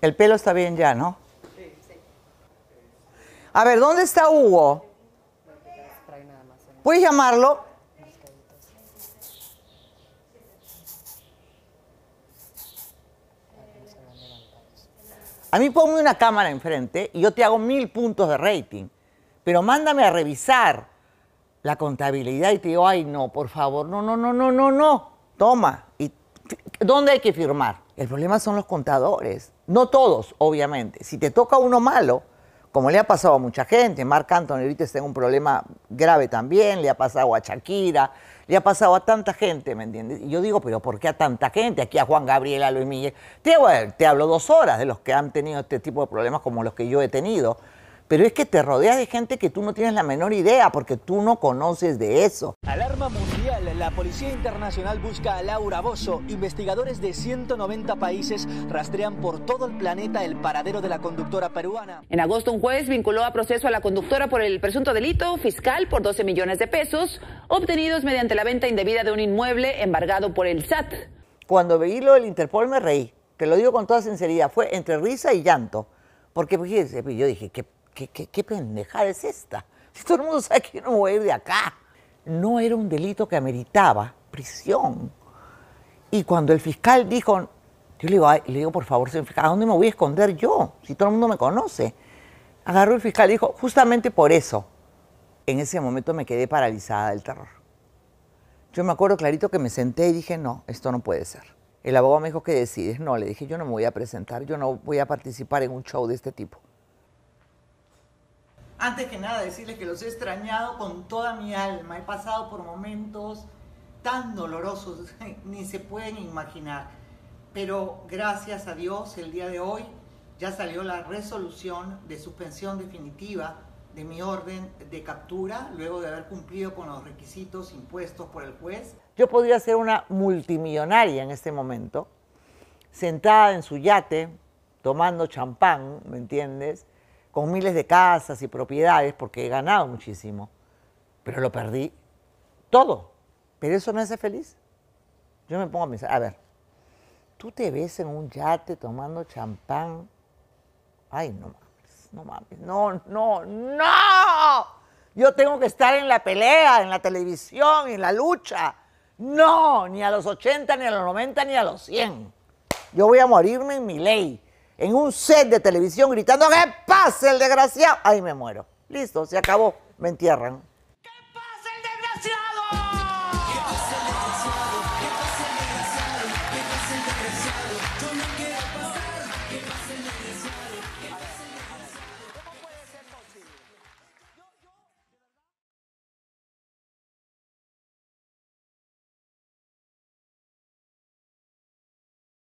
El pelo está bien ya, ¿no? Sí. A ver, ¿dónde está Hugo? ¿Puedes llamarlo? A mí ponme una cámara enfrente y yo te hago mil puntos de rating, pero mándame a revisar la contabilidad y te digo, ay, no, por favor, no, no, no, no, no, no, toma. ¿Y dónde hay que firmar? El problema son los contadores. No todos, obviamente. Si te toca uno malo, como le ha pasado a mucha gente, Marc Anthony ahorita está un problema grave también, le ha pasado a Shakira, le ha pasado a tanta gente, ¿me entiendes? Y yo digo, pero ¿por qué a tanta gente? Aquí a Juan Gabriel, a Luis Miguel. Te, eh, te hablo dos horas de los que han tenido este tipo de problemas como los que yo he tenido. Pero es que te rodeas de gente que tú no tienes la menor idea porque tú no conoces de eso. Alarma la Policía Internacional busca a Laura Bozzo Investigadores de 190 países rastrean por todo el planeta el paradero de la conductora peruana. En agosto, un juez vinculó a proceso a la conductora por el presunto delito fiscal por 12 millones de pesos, obtenidos mediante la venta indebida de un inmueble embargado por el SAT. Cuando veí lo del Interpol me reí, te lo digo con toda sinceridad, fue entre risa y llanto. Porque yo dije, ¿qué, qué, pendejada es esta? Si todo el mundo sabe que no voy a ir de acá no era un delito que ameritaba prisión. Y cuando el fiscal dijo, yo le digo, le digo por favor, señor fiscal, ¿a dónde me voy a esconder yo? Si todo el mundo me conoce. Agarró el fiscal y dijo, justamente por eso, en ese momento me quedé paralizada del terror. Yo me acuerdo clarito que me senté y dije, no, esto no puede ser. El abogado me dijo, ¿qué decides? No, le dije, yo no me voy a presentar, yo no voy a participar en un show de este tipo. Antes que nada, decirles que los he extrañado con toda mi alma. He pasado por momentos tan dolorosos, ni se pueden imaginar. Pero gracias a Dios, el día de hoy ya salió la resolución de suspensión definitiva de mi orden de captura, luego de haber cumplido con los requisitos impuestos por el juez. Yo podría ser una multimillonaria en este momento, sentada en su yate, tomando champán, ¿me entiendes? con miles de casas y propiedades porque he ganado muchísimo, pero lo perdí todo. ¿Pero eso me hace feliz? Yo me pongo a pensar, a ver, tú te ves en un yate tomando champán. Ay, no mames, no mames, no, no, no. Yo tengo que estar en la pelea, en la televisión, en la lucha. No, ni a los 80, ni a los 90, ni a los 100. Yo voy a morirme en mi ley en un set de televisión gritando, ¡que pase el desgraciado! Ahí me muero. Listo, se acabó, me entierran.